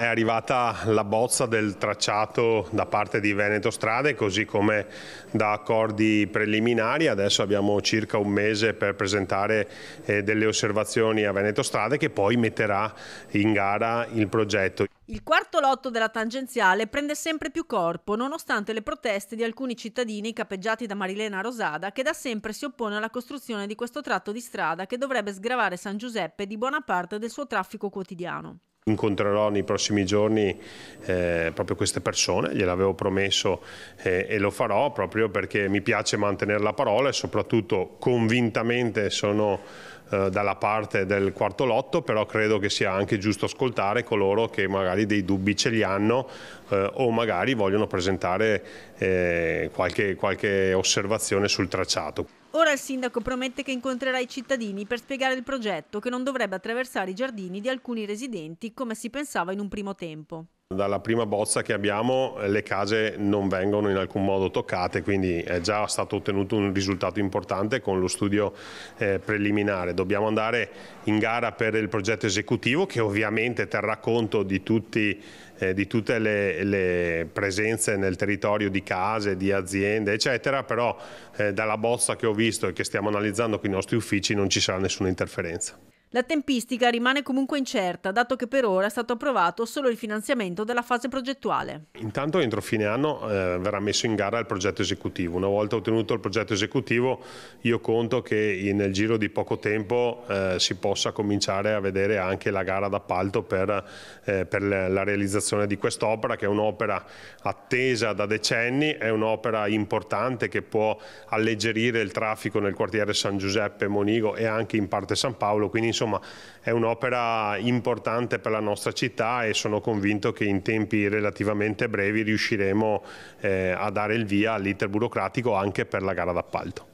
È arrivata la bozza del tracciato da parte di Veneto Strade, così come da accordi preliminari. Adesso abbiamo circa un mese per presentare eh, delle osservazioni a Veneto Strade che poi metterà in gara il progetto. Il quarto lotto della tangenziale prende sempre più corpo, nonostante le proteste di alcuni cittadini capeggiati da Marilena Rosada, che da sempre si oppone alla costruzione di questo tratto di strada che dovrebbe sgravare San Giuseppe di buona parte del suo traffico quotidiano incontrerò nei prossimi giorni eh, proprio queste persone, gliel'avevo promesso eh, e lo farò proprio perché mi piace mantenere la parola e soprattutto convintamente sono eh, dalla parte del quarto lotto, però credo che sia anche giusto ascoltare coloro che magari dei dubbi ce li hanno eh, o magari vogliono presentare eh, qualche, qualche osservazione sul tracciato. Ora il sindaco promette che incontrerà i cittadini per spiegare il progetto che non dovrebbe attraversare i giardini di alcuni residenti come si pensava in un primo tempo. Dalla prima bozza che abbiamo le case non vengono in alcun modo toccate, quindi è eh, già stato ottenuto un risultato importante con lo studio eh, preliminare. Dobbiamo andare in gara per il progetto esecutivo che ovviamente terrà conto di, tutti, eh, di tutte le, le, presenze nel territorio di case, di aziende eccetera, però eh, dalla bozza che ho visto e che stiamo analizzando con i nostri uffici non ci sarà nessuna interferenza. La tempistica rimane comunque incerta, dato che per ora è stato approvato solo il finanziamento della fase progettuale. Intanto entro fine anno eh, verrà messo in gara il progetto esecutivo. Una volta ottenuto il progetto esecutivo io conto che nel giro di poco tempo eh, si possa cominciare a vedere anche la gara d'appalto per, eh, per, la realizzazione di quest'opera, che è un'opera attesa da decenni, è un'opera importante che può alleggerire il traffico nel quartiere San Giuseppe, Monigo e anche in parte San Paolo. Quindi insomma è un'opera importante per la nostra città e sono convinto che in tempi relativamente brevi riusciremo eh, a dare il via all'iter burocratico anche per la gara d'appalto.